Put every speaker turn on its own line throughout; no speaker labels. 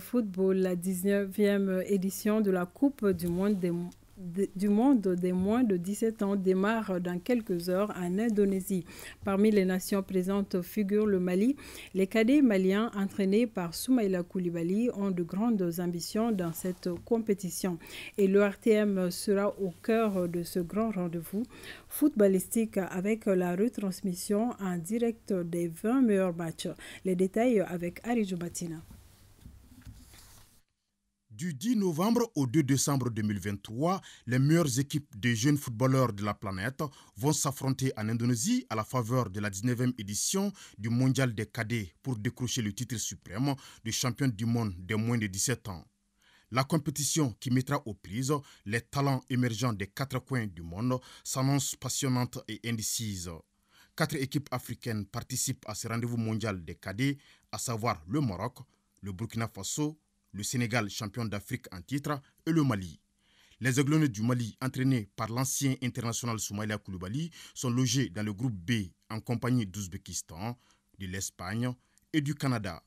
football, la 19e édition de la Coupe du monde des, du monde des moins de 17 ans démarre dans quelques heures en Indonésie. Parmi les nations présentes figure le Mali. Les cadets maliens entraînés par Soumaïla Koulibaly ont de grandes ambitions dans cette compétition et le RTM sera au cœur de ce grand rendez-vous footballistique avec la retransmission en direct des 20 meilleurs matchs. Les détails avec Ari Batina.
Du 10 novembre au 2 décembre 2023, les meilleures équipes de jeunes footballeurs de la planète vont s'affronter en Indonésie à la faveur de la 19e édition du Mondial des cadets pour décrocher le titre suprême de champion du monde de moins de 17 ans. La compétition qui mettra aux prises les talents émergents des quatre coins du monde s'annonce passionnante et indécise. Quatre équipes africaines participent à ce rendez-vous mondial des cadets, à savoir le Maroc, le Burkina Faso, le Sénégal champion d'Afrique en titre et le Mali. Les Aiglons du Mali, entraînés par l'ancien international Soumaïla Koulibaly, sont logés dans le groupe B en compagnie d'Ouzbékistan, de l'Espagne et du Canada.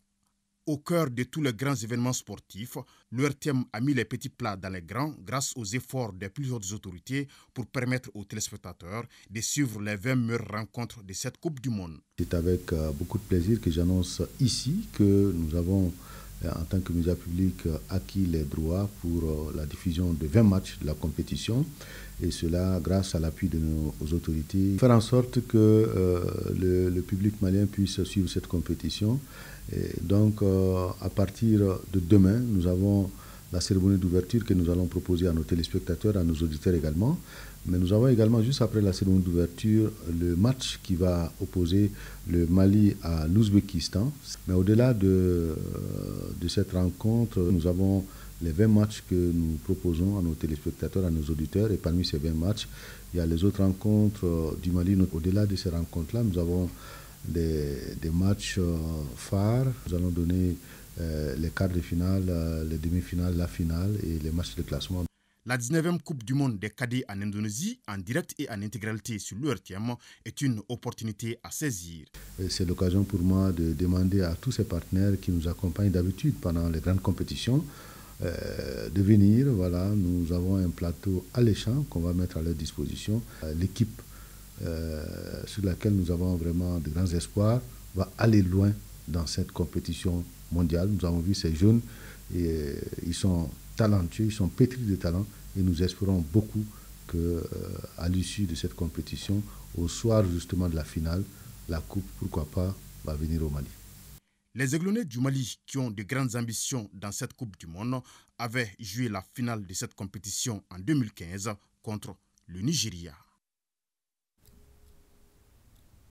Au cœur de tous les grands événements sportifs, l'URTM a mis les petits plats dans les grands grâce aux efforts de plusieurs autorités pour permettre aux téléspectateurs de suivre les 20 meilleures rencontres de cette Coupe du Monde.
C'est avec euh, beaucoup de plaisir que j'annonce ici que nous avons euh, en tant que média public, euh, acquis les droits pour euh, la diffusion de 20 matchs de la compétition. Et cela grâce à l'appui de nos autorités. Faire en sorte que le, public malien puisse suivre cette compétition. Et donc, à partir de demain, nous avons la cérémonie d'ouverture que nous allons proposer à nos téléspectateurs, à nos auditeurs également. Mais nous avons également, juste après la cérémonie d'ouverture, le match qui va opposer le Mali à l'Ouzbékistan. Mais au-delà de, euh, de cette rencontre, nous avons les 20 matchs que nous proposons à nos téléspectateurs, à nos auditeurs. Et parmi ces 20 matchs, il y a les autres rencontres euh, du Mali. Au-delà de ces rencontres-là, nous avons des, des matchs euh, phares. Nous allons donner euh, les quarts de finale, euh, les demi-finales, la finale et les matchs de classement.
La 19e Coupe du Monde des cadets en Indonésie, en direct et en intégralité sur l'URTM, est une opportunité à saisir.
Euh, c'est l'occasion pour moi de demander à tous ces partenaires qui nous accompagnent d'habitude pendant les grandes compétitions de venir. Voilà, nous avons un plateau alléchant qu'on va mettre à leur disposition. L'équipe sur laquelle nous avons vraiment de grands espoirs va aller loin dans cette compétition mondiale. Nous avons vu ces jeunes, et, euh, ils sont talentueux, ils sont pétris de talent et nous espérons beaucoup que euh, à l'issue de cette compétition, au soir justement de la finale, la coupe, pourquoi pas, va venir au Mali.
Les aiglonnés du Mali, qui ont de grandes ambitions dans cette Coupe du Monde, avaient joué la finale de cette compétition en 2015 contre le Nigeria.